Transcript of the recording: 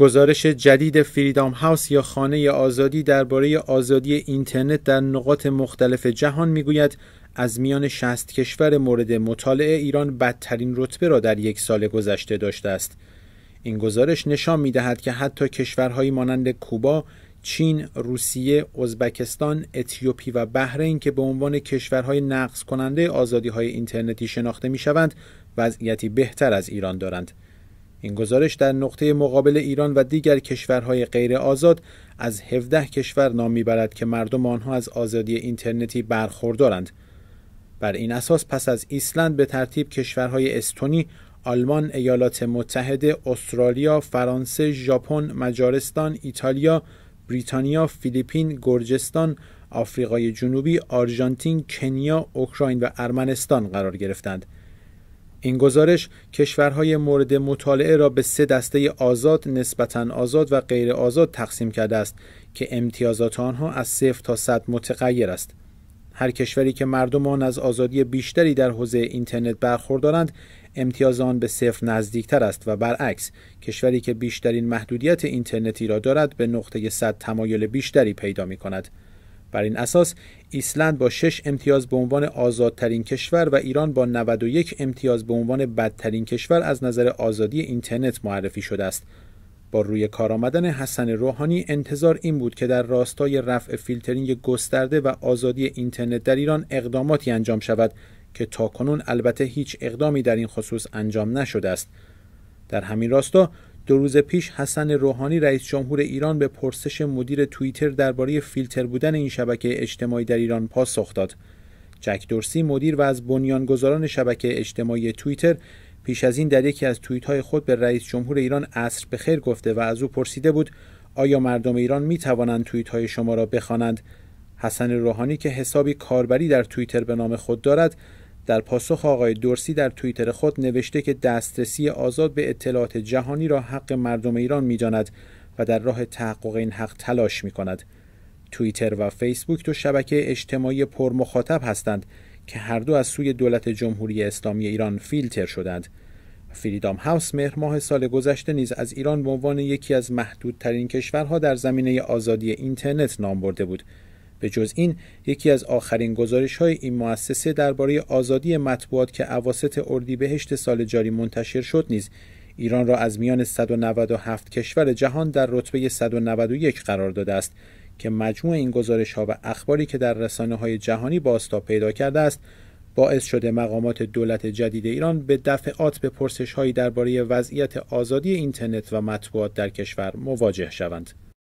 گزارش جدید فریدام هاوس یا خانه آزادی درباره آزادی اینترنت در نقاط مختلف جهان میگوید از میان 60 کشور مورد مطالعه ایران بدترین رتبه را در یک سال گذشته داشته است. این گزارش نشان می دهد که حتی کشورهایی مانند کوبا، چین، روسیه، ازبکستان، اتیوپی و بحرین که به عنوان کشورهای نقض کننده آزادی های اینترنتی شناخته می شوند، وضعیتی بهتر از ایران دارند. این گزارش در نقطه مقابل ایران و دیگر کشورهای غیر آزاد از 17 کشور نام میبرد که مردم آنها از آزادی اینترنتی برخوردارند. بر این اساس پس از ایسلند به ترتیب کشورهای استونی، آلمان، ایالات متحده، استرالیا، فرانسه، ژاپن، مجارستان، ایتالیا، بریتانیا، فیلیپین، گرجستان، آفریقای جنوبی، آرژانتین، کنیا، اوکراین و ارمنستان قرار گرفتند. این گزارش کشورهای مورد مطالعه را به سه دسته آزاد، نسبتا آزاد و غیر آزاد تقسیم کرده است که امتیازات آنها از صفر تا صد متغیر است. هر کشوری که مردم آن از آزادی بیشتری در حوزه اینترنت برخوردارند، امتیاز آن به صفر نزدیکتر است و برعکس، کشوری که بیشترین محدودیت اینترنتی را دارد به نقطه 100 تمایل بیشتری پیدا می کند. بر این اساس ایسلند با 6 امتیاز به عنوان آزادترین کشور و ایران با 91 امتیاز به عنوان بدترین کشور از نظر آزادی اینترنت معرفی شده است. با روی کار آمدن حسن روحانی انتظار این بود که در راستای رفع فیلترینگ گسترده و آزادی اینترنت در ایران اقداماتی انجام شود که تاکنون البته هیچ اقدامی در این خصوص انجام نشده است. در همین راستا دو روز پیش حسن روحانی رئیس جمهور ایران به پرسش مدیر توییتر درباره فیلتر بودن این شبکه اجتماعی در ایران پاسخ داد. جک دورسی مدیر و از بنیانگذاران شبکه اجتماعی توییتر پیش از این در یکی از های خود به رئیس جمهور ایران عصر به خیر گفته و از او پرسیده بود آیا مردم ایران می توانند های شما را بخوانند؟ حسن روحانی که حسابی کاربری در توییتر به نام خود دارد در پاسخ آقای دورسی در توییتر خود نوشته که دسترسی آزاد به اطلاعات جهانی را حق مردم ایران میداند و در راه تحقق این حق تلاش می کند. توییتر و فیسبوک دو شبکه اجتماعی پرمخاطب هستند که هر دو از سوی دولت جمهوری اسلامی ایران فیلتر شدند. فریدام هاوس مهر ماه سال گذشته نیز از ایران به عنوان یکی از محدودترین کشورها در زمینه آزادی اینترنت نام برده بود به جز این یکی از آخرین گزارش های این مؤسسه درباره آزادی مطبوعات که اواسط اردیبهشت سال جاری منتشر شد نیز ایران را از میان 197 کشور جهان در رتبه 191 قرار داده است که مجموع این گزارش ها و اخباری که در رسانه های جهانی باستا پیدا کرده است باعث شده مقامات دولت جدید ایران به دفعات به پرسش هایی درباره وضعیت آزادی اینترنت و مطبوعات در کشور مواجه شوند.